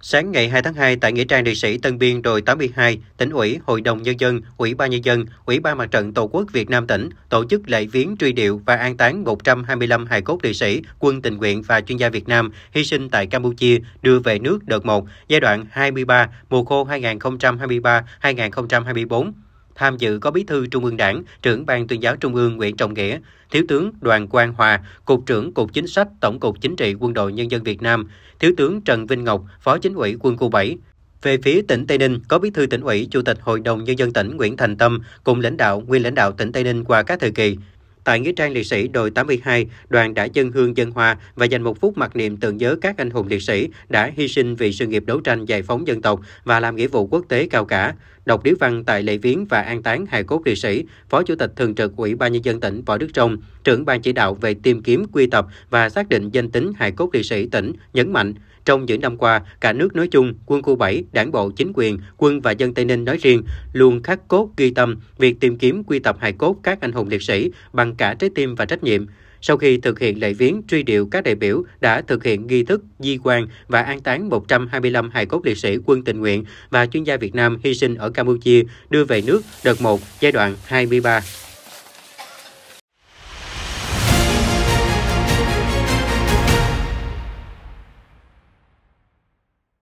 Sáng ngày 2 tháng 2, tại Nghĩa trang liệt sĩ Tân Biên đồi 82, tỉnh ủy, Hội đồng Nhân dân, Ủy ban Nhân dân, Ủy ban Mặt trận Tổ quốc Việt Nam tỉnh tổ chức lễ viếng truy điệu và an táng 125 hài cốt liệt sĩ, quân tình nguyện và chuyên gia Việt Nam hy sinh tại Campuchia đưa về nước đợt 1, giai đoạn 23, mùa khô 2023-2024 tham dự có Bí thư Trung ương Đảng, trưởng ban tuyên giáo Trung ương Nguyễn Trọng Nghĩa, Thiếu tướng Đoàn Quang Hòa, Cục trưởng Cục Chính sách Tổng cục Chính trị Quân đội Nhân dân Việt Nam, Thiếu tướng Trần Vinh Ngọc, Phó Chính ủy Quân khu 7, về phía tỉnh Tây Ninh, có Bí thư tỉnh ủy, Chủ tịch Hội đồng Nhân dân tỉnh Nguyễn Thành Tâm cùng lãnh đạo, nguyên lãnh đạo tỉnh Tây Ninh qua các thời kỳ. Tại Nghĩa trang liệt sĩ đồi 82, đoàn đã dân hương dân hoa và dành một phút mặc niệm tưởng nhớ các anh hùng liệt sĩ đã hy sinh vì sự nghiệp đấu tranh giải phóng dân tộc và làm nghĩa vụ quốc tế cao cả. Đọc điếu văn tại lễ viếng và an táng hài cốt liệt sĩ, Phó Chủ tịch Thường trực Ủy ban Nhân dân tỉnh Võ Đức trung trưởng ban chỉ đạo về tìm kiếm, quy tập và xác định danh tính hài cốt liệt sĩ tỉnh nhấn mạnh trong những năm qua, cả nước nói chung, quân khu 7, đảng bộ, chính quyền, quân và dân Tây Ninh nói riêng luôn khắc cốt ghi tâm việc tìm kiếm quy tập hài cốt các anh hùng liệt sĩ bằng cả trái tim và trách nhiệm. Sau khi thực hiện lễ viếng truy điệu các đại biểu đã thực hiện nghi thức di quan và an táng 125 hài cốt liệt sĩ quân tình nguyện và chuyên gia Việt Nam hy sinh ở Campuchia đưa về nước đợt 1 giai đoạn 23.